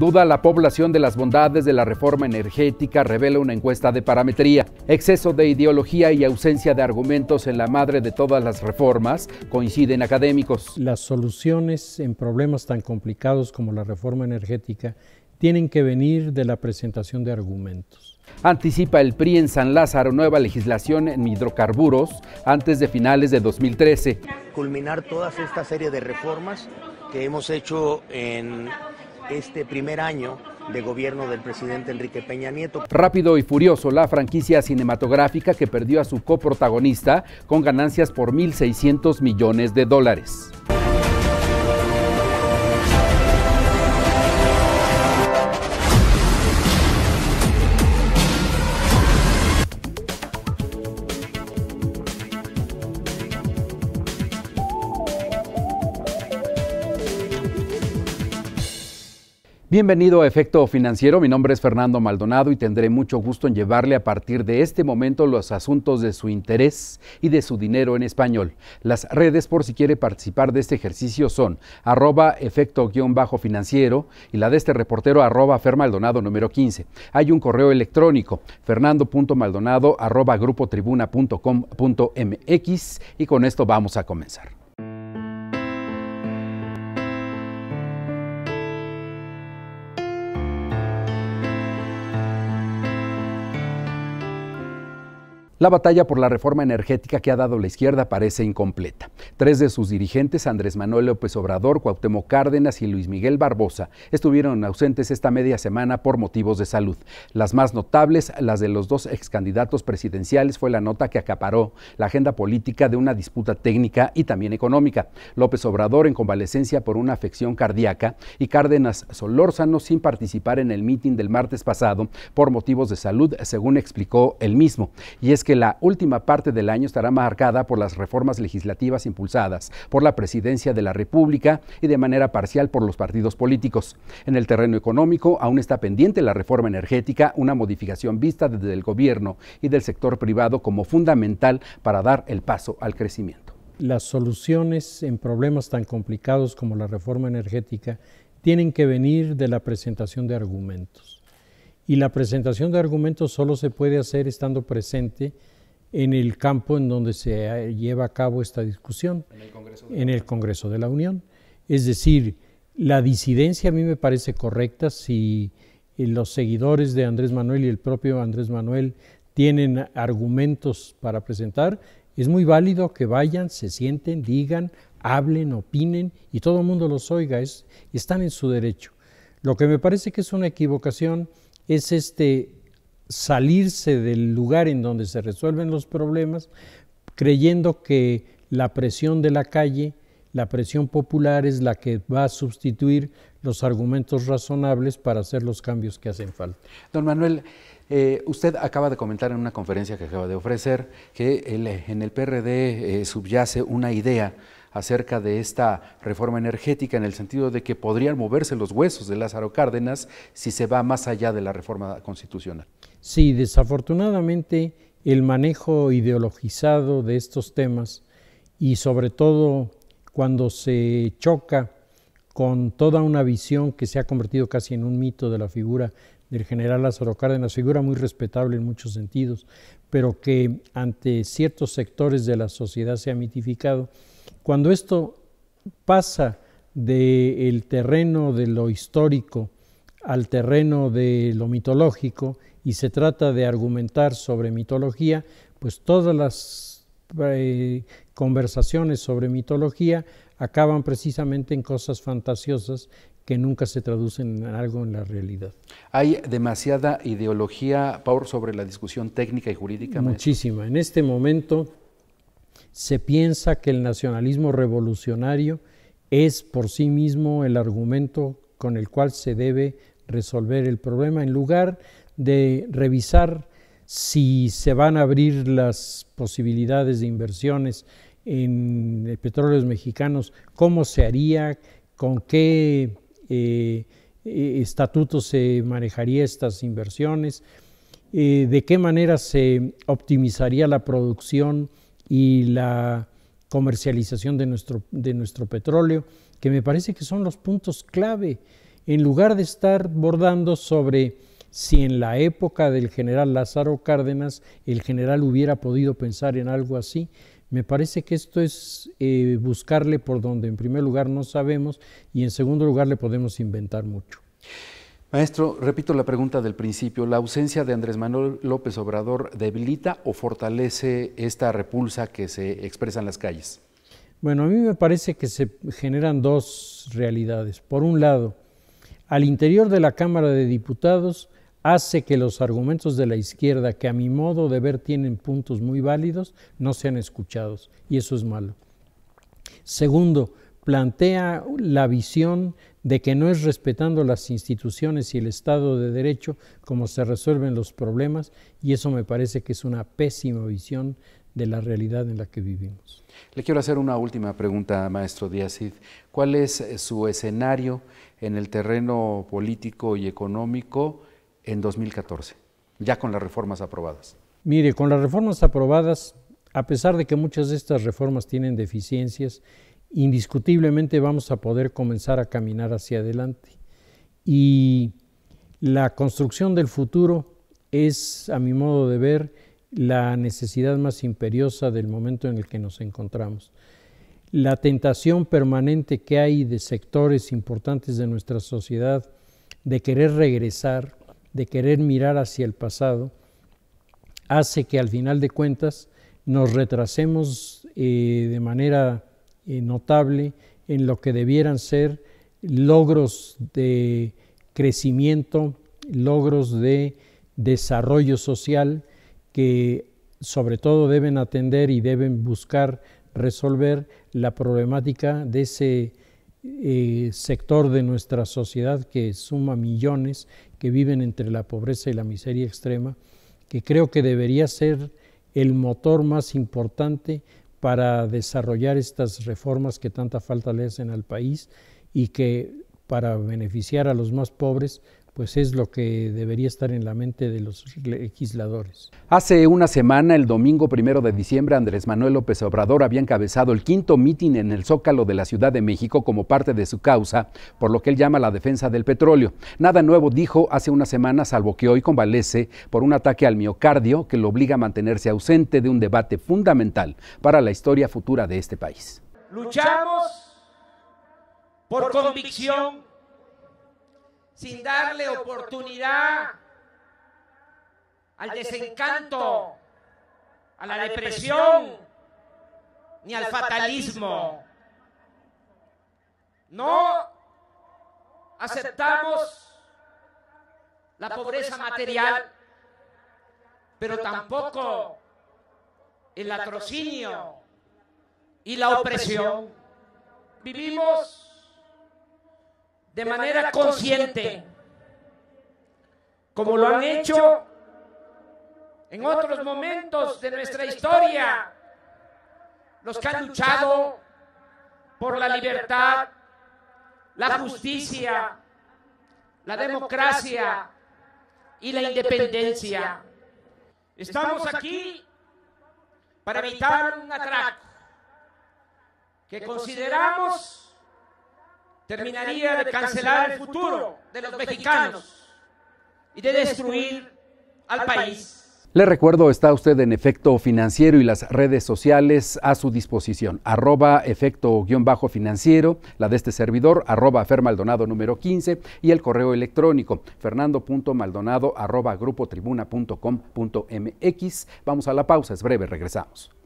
Duda la población de las bondades de la reforma energética, revela una encuesta de parametría. Exceso de ideología y ausencia de argumentos en la madre de todas las reformas, coinciden académicos. Las soluciones en problemas tan complicados como la reforma energética tienen que venir de la presentación de argumentos. Anticipa el PRI en San Lázaro nueva legislación en hidrocarburos antes de finales de 2013. Culminar toda esta serie de reformas que hemos hecho en este primer año de gobierno del presidente Enrique Peña Nieto. Rápido y furioso, la franquicia cinematográfica que perdió a su coprotagonista con ganancias por 1.600 millones de dólares. Bienvenido a Efecto Financiero, mi nombre es Fernando Maldonado y tendré mucho gusto en llevarle a partir de este momento los asuntos de su interés y de su dinero en español. Las redes por si quiere participar de este ejercicio son arroba efecto-financiero y la de este reportero arroba fermaldonado número 15. Hay un correo electrónico fernando.maldonado arroba y con esto vamos a comenzar. la batalla por la reforma energética que ha dado la izquierda parece incompleta. Tres de sus dirigentes, Andrés Manuel López Obrador, Cuauhtémoc Cárdenas y Luis Miguel Barbosa, estuvieron ausentes esta media semana por motivos de salud. Las más notables, las de los dos ex candidatos presidenciales, fue la nota que acaparó la agenda política de una disputa técnica y también económica. López Obrador en convalecencia por una afección cardíaca y Cárdenas Solórzano sin participar en el mitin del martes pasado por motivos de salud, según explicó él mismo. Y es que la última parte del año estará marcada por las reformas legislativas por la Presidencia de la República y de manera parcial por los partidos políticos. En el terreno económico aún está pendiente la reforma energética, una modificación vista desde el gobierno y del sector privado como fundamental para dar el paso al crecimiento. Las soluciones en problemas tan complicados como la reforma energética tienen que venir de la presentación de argumentos. Y la presentación de argumentos solo se puede hacer estando presente en el campo en donde se eh, lleva a cabo esta discusión, en el Congreso de, la Unión. Es decir, la disidencia a mí me parece correcta si eh, los seguidores de Andrés Manuel y el propio Andrés Manuel tienen argumentos para presentar, es muy válido que vayan, se sienten, digan, hablen, opinen y todo el mundo los oiga, es, están en su derecho. Lo que me parece que es una equivocación es este salirse del lugar en donde se resuelven los problemas, creyendo que la presión de la calle, la presión popular es la que va a sustituir los argumentos razonables para hacer los cambios que hacen falta. Don Manuel, eh, usted acaba de comentar en una conferencia que acaba de ofrecer que en el PRD eh, subyace una idea acerca de esta reforma energética en el sentido de que podrían moverse los huesos de Lázaro Cárdenas si se va más allá de la reforma constitucional. Sí, desafortunadamente el manejo ideologizado de estos temas y sobre todo cuando se choca con toda una visión que se ha convertido casi en un mito de la figura del general Lázaro Cárdenas, figura muy respetable en muchos sentidos, pero que ante ciertos sectores de la sociedad se ha mitificado. Cuando esto pasa del terreno de lo histórico al terreno de lo mitológico y se trata de argumentar sobre mitología, pues todas las eh, conversaciones sobre mitología acaban precisamente en cosas fantasiosas que nunca se traducen en algo en la realidad. ¿Hay demasiada ideología, Paul, sobre la discusión técnica y jurídica? Muchísima. En este momento se piensa que el nacionalismo revolucionario es por sí mismo el argumento con el cual se debe resolver el problema, en lugar de revisar si se van a abrir las posibilidades de inversiones en petróleos mexicanos, cómo se haría, con qué eh, estatuto se manejaría estas inversiones, eh, de qué manera se optimizaría la producción y la comercialización de nuestro, de nuestro petróleo, que me parece que son los puntos clave, en lugar de estar bordando sobre si en la época del general Lázaro Cárdenas el general hubiera podido pensar en algo así. Me parece que esto es eh, buscarle por donde en primer lugar no sabemos y en segundo lugar le podemos inventar mucho. Maestro, repito la pregunta del principio, ¿la ausencia de Andrés Manuel López Obrador debilita o fortalece esta repulsa que se expresa en las calles? Bueno, a mí me parece que se generan dos realidades. Por un lado, al interior de la Cámara de Diputados hace que los argumentos de la izquierda, que a mi modo de ver tienen puntos muy válidos, no sean escuchados, y eso es malo. Segundo, plantea la visión de que no es respetando las instituciones y el Estado de Derecho como se resuelven los problemas, y eso me parece que es una pésima visión de la realidad en la que vivimos. Le quiero hacer una última pregunta, maestro Díaz. ¿Cuál es eh, su escenario en el terreno político y económico? en 2014, ya con las reformas aprobadas? Mire, con las reformas aprobadas, a pesar de que muchas de estas reformas tienen deficiencias, indiscutiblemente vamos a poder comenzar a caminar hacia adelante. Y la construcción del futuro es, a mi modo de ver, la necesidad más imperiosa del momento en el que nos encontramos. La tentación permanente que hay de sectores importantes de nuestra sociedad de querer regresar de querer mirar hacia el pasado, hace que al final de cuentas nos retrasemos eh, de manera eh, notable en lo que debieran ser logros de crecimiento, logros de desarrollo social que sobre todo deben atender y deben buscar resolver la problemática de ese eh, sector de nuestra sociedad que suma millones, que viven entre la pobreza y la miseria extrema, que creo que debería ser el motor más importante para desarrollar estas reformas que tanta falta le hacen al país y que para beneficiar a los más pobres pues es lo que debería estar en la mente de los legisladores. Hace una semana, el domingo primero de diciembre, Andrés Manuel López Obrador había encabezado el quinto mitin en el Zócalo de la Ciudad de México como parte de su causa, por lo que él llama la defensa del petróleo. Nada nuevo dijo hace una semana, salvo que hoy convalece por un ataque al miocardio que lo obliga a mantenerse ausente de un debate fundamental para la historia futura de este país. Luchamos por convicción sin darle oportunidad al desencanto, a la depresión, ni al fatalismo. No aceptamos la pobreza material, pero tampoco el latrocinio y la opresión. Vivimos de manera consciente, como lo han hecho en otros momentos de nuestra historia, los que han luchado por la libertad, la justicia, la democracia y la independencia. Estamos aquí para evitar un atraco que consideramos terminaría de cancelar el futuro de los mexicanos y de destruir al país. Le recuerdo, está usted en Efecto Financiero y las redes sociales a su disposición. Arroba efecto-financiero, bajo la de este servidor, arroba fermaldonado número 15 y el correo electrónico fernando.maldonado Vamos a la pausa, es breve, regresamos.